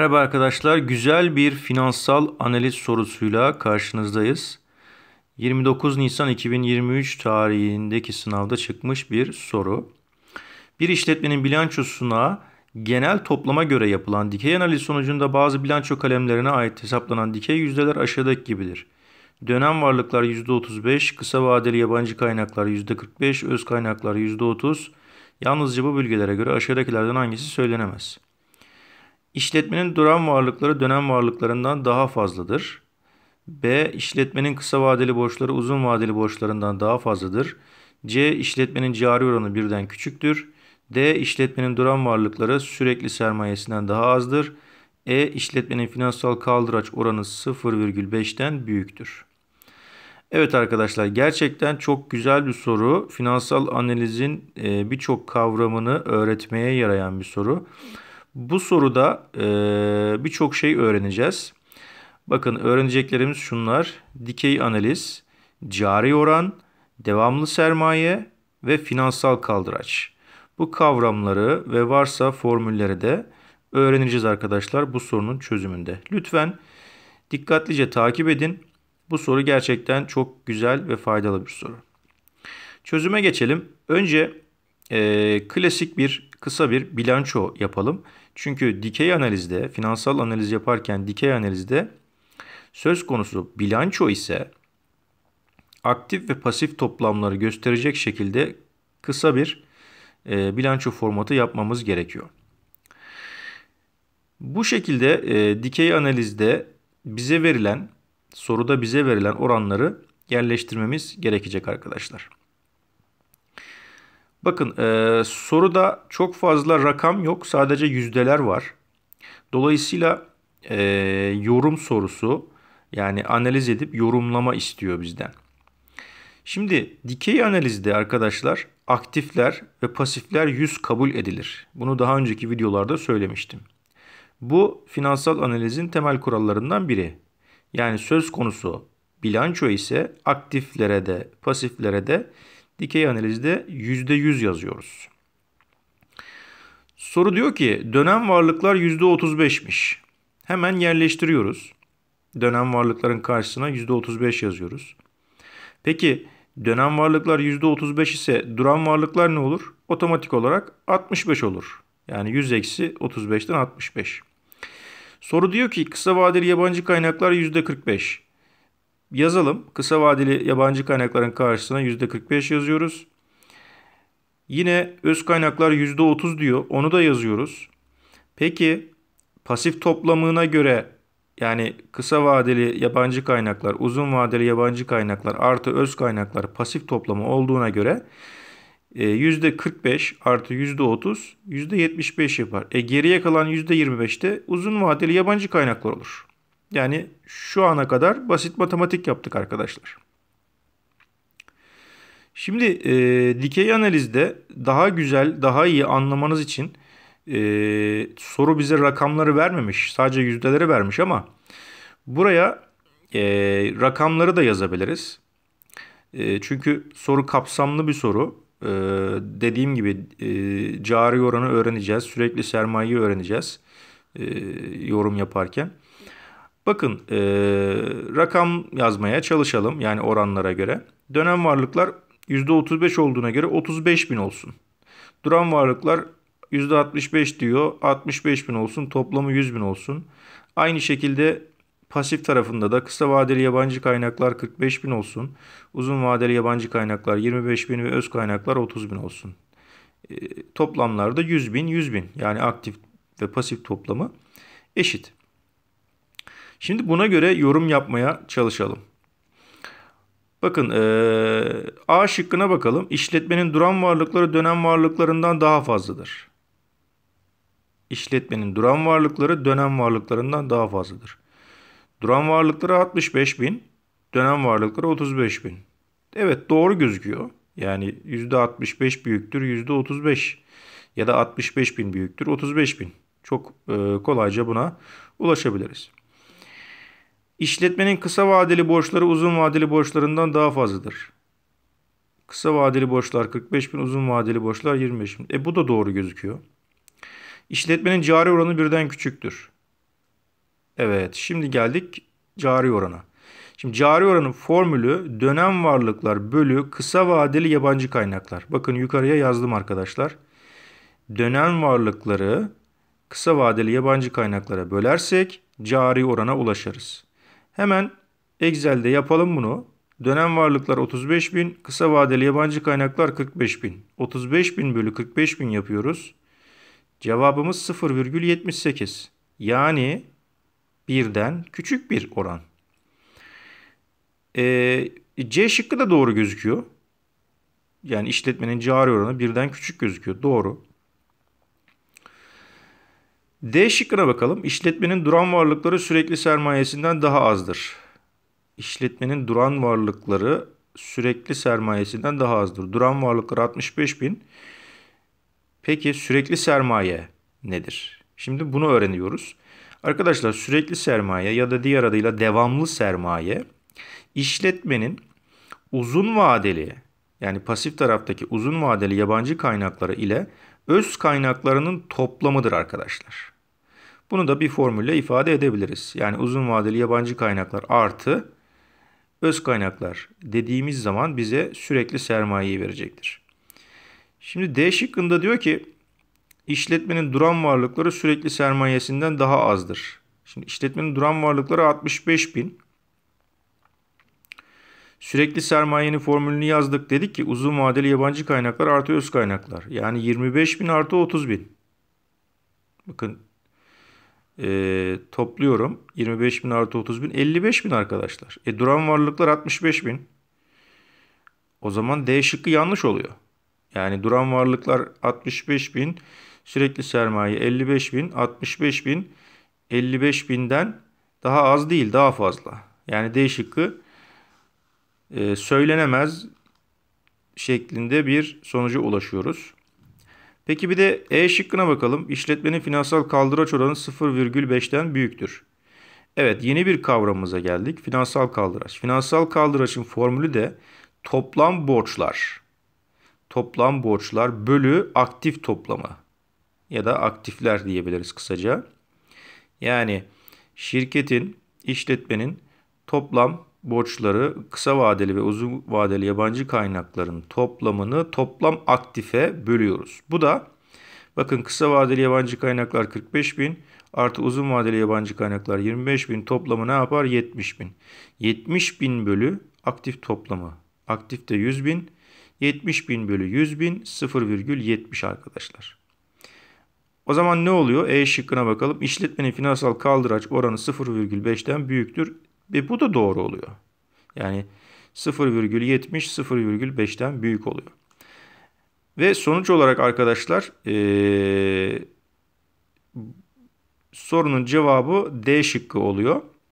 Merhaba arkadaşlar. Güzel bir finansal analiz sorusuyla karşınızdayız. 29 Nisan 2023 tarihindeki sınavda çıkmış bir soru. Bir işletmenin bilançosuna genel toplama göre yapılan dikey analiz sonucunda bazı bilanço kalemlerine ait hesaplanan dikey yüzdeler aşağıdaki gibidir. Dönem varlıklar %35, kısa vadeli yabancı kaynaklar %45, öz kaynaklar %30. Yalnızca bu bilgilere göre aşağıdakilerden hangisi söylenemez? İşletmenin duran varlıkları dönem varlıklarından daha fazladır. B. İşletmenin kısa vadeli borçları uzun vadeli borçlarından daha fazladır. C. İşletmenin cari oranı birden küçüktür. D. İşletmenin duran varlıkları sürekli sermayesinden daha azdır. E. İşletmenin finansal kaldıraç oranı 0,5'ten büyüktür. Evet arkadaşlar gerçekten çok güzel bir soru. Finansal analizin e, birçok kavramını öğretmeye yarayan bir soru. Bu soruda e, birçok şey öğreneceğiz. Bakın öğreneceklerimiz şunlar. Dikey analiz, cari oran, devamlı sermaye ve finansal kaldıraç. Bu kavramları ve varsa formülleri de öğreneceğiz arkadaşlar bu sorunun çözümünde. Lütfen dikkatlice takip edin. Bu soru gerçekten çok güzel ve faydalı bir soru. Çözüme geçelim. Önce e, klasik bir kısa bir bilanço yapalım. Çünkü dikey analizde, finansal analiz yaparken dikey analizde söz konusu bilanço ise aktif ve pasif toplamları gösterecek şekilde kısa bir e, bilanço formatı yapmamız gerekiyor. Bu şekilde e, dikey analizde bize verilen soruda bize verilen oranları yerleştirmemiz gerekecek arkadaşlar. Bakın e, soruda çok fazla rakam yok. Sadece yüzdeler var. Dolayısıyla e, yorum sorusu yani analiz edip yorumlama istiyor bizden. Şimdi dikey analizde arkadaşlar aktifler ve pasifler yüz kabul edilir. Bunu daha önceki videolarda söylemiştim. Bu finansal analizin temel kurallarından biri. Yani söz konusu bilanço ise aktiflere de pasiflere de Dikey analizde %100 yazıyoruz. Soru diyor ki dönem varlıklar %35'miş. Hemen yerleştiriyoruz. Dönem varlıkların karşısına %35 yazıyoruz. Peki dönem varlıklar %35 ise duran varlıklar ne olur? Otomatik olarak 65 olur. Yani 100 eksi 35'ten 65. Soru diyor ki kısa vadeli yabancı kaynaklar %45 yazalım. Kısa vadeli yabancı kaynakların karşısına %45 yazıyoruz. Yine öz kaynaklar %30 diyor. Onu da yazıyoruz. Peki pasif toplamına göre yani kısa vadeli yabancı kaynaklar, uzun vadeli yabancı kaynaklar artı öz kaynaklar pasif toplamı olduğuna göre %45 e, artı %30 %75 yapar. E geriye kalan %25 de uzun vadeli yabancı kaynaklar olur. Yani şu ana kadar basit matematik yaptık arkadaşlar. Şimdi e, dikey analizde daha güzel, daha iyi anlamanız için e, soru bize rakamları vermemiş. Sadece yüzdeleri vermiş ama buraya e, rakamları da yazabiliriz. E, çünkü soru kapsamlı bir soru. E, dediğim gibi e, cari oranı öğreneceğiz. Sürekli sermayeyi öğreneceğiz e, yorum yaparken. Bakın e, rakam yazmaya çalışalım yani oranlara göre. Dönem varlıklar %35 olduğuna göre 35 bin olsun. Duran varlıklar %65 diyor 65 bin olsun toplamı 100 bin olsun. Aynı şekilde pasif tarafında da kısa vadeli yabancı kaynaklar 45 bin olsun. Uzun vadeli yabancı kaynaklar 25 bin ve öz kaynaklar 30 bin olsun. E, toplamlarda 100 bin 100 bin yani aktif ve pasif toplamı eşit. Şimdi buna göre yorum yapmaya çalışalım. Bakın A şıkkına bakalım. İşletmenin duran varlıkları dönem varlıklarından daha fazladır. İşletmenin duran varlıkları dönem varlıklarından daha fazladır. Duran varlıkları 65 bin, dönem varlıkları 35 bin. Evet doğru gözüküyor. Yani %65 büyüktür %35 ya da 65 bin büyüktür 35 bin. Çok kolayca buna ulaşabiliriz. İşletmenin kısa vadeli borçları uzun vadeli borçlarından daha fazladır. Kısa vadeli borçlar 45 bin, uzun vadeli borçlar 25 bin. E bu da doğru gözüküyor. İşletmenin cari oranı birden küçüktür. Evet şimdi geldik cari orana. Şimdi cari oranın formülü dönem varlıklar bölü kısa vadeli yabancı kaynaklar. Bakın yukarıya yazdım arkadaşlar. Dönem varlıkları kısa vadeli yabancı kaynaklara bölersek cari orana ulaşırız. Hemen Excel'de yapalım bunu. Dönem varlıklar 35.000, kısa vadeli yabancı kaynaklar 45.000. 35.000 bölü 45.000 yapıyoruz. Cevabımız 0,78. Yani birden küçük bir oran. Ee, C şıkkı da doğru gözüküyor. Yani işletmenin cari oranı birden küçük gözüküyor. Doğru. D şıkkına bakalım. İşletmenin duran varlıkları sürekli sermayesinden daha azdır. İşletmenin duran varlıkları sürekli sermayesinden daha azdır. Duran varlıkları 65 bin. Peki sürekli sermaye nedir? Şimdi bunu öğreniyoruz. Arkadaşlar sürekli sermaye ya da diğer adıyla devamlı sermaye işletmenin uzun vadeli yani pasif taraftaki uzun vadeli yabancı kaynakları ile öz kaynaklarının toplamıdır arkadaşlar. Bunu da bir formülle ifade edebiliriz. Yani uzun vadeli yabancı kaynaklar artı öz kaynaklar dediğimiz zaman bize sürekli sermayeyi verecektir. Şimdi D şıkkında diyor ki işletmenin duran varlıkları sürekli sermayesinden daha azdır. Şimdi işletmenin duran varlıkları 65 bin. Sürekli sermayenin formülünü yazdık dedik ki uzun vadeli yabancı kaynaklar artı öz kaynaklar. Yani 25 bin artı 30 bin. Bakın e, topluyorum 25 bin artı 30 bin 55 bin arkadaşlar. E, duran varlıklar 65 bin. O zaman D şıkkı yanlış oluyor. Yani duran varlıklar 65 bin sürekli sermaye 55 bin 65 bin 55 binden daha az değil daha fazla. Yani D şıkkı e, söylenemez şeklinde bir sonuca ulaşıyoruz. Peki bir de E şıkkına bakalım. İşletmenin finansal kaldıraç oranı 0,5'ten büyüktür. Evet yeni bir kavramımıza geldik. Finansal kaldıraç. Finansal kaldıraçın formülü de toplam borçlar. Toplam borçlar bölü aktif toplamı. Ya da aktifler diyebiliriz kısaca. Yani şirketin, işletmenin toplam borçları kısa vadeli ve uzun vadeli yabancı kaynakların toplamını toplam aktife bölüyoruz. Bu da bakın kısa vadeli yabancı kaynaklar 45 bin artı uzun vadeli yabancı kaynaklar 25 bin toplamı ne yapar? 70 bin. 70 bin bölü aktif toplamı. Aktifte 100 bin. 70 bin bölü 100 bin 0,70 arkadaşlar. O zaman ne oluyor? E şıkkına bakalım. İşletmenin finansal kaldıraç oranı 0,5'ten büyüktür. Ve bu da doğru oluyor. Yani 0,70 0,5'ten büyük oluyor. Ve sonuç olarak arkadaşlar ee, sorunun cevabı D şıkkı oluyor.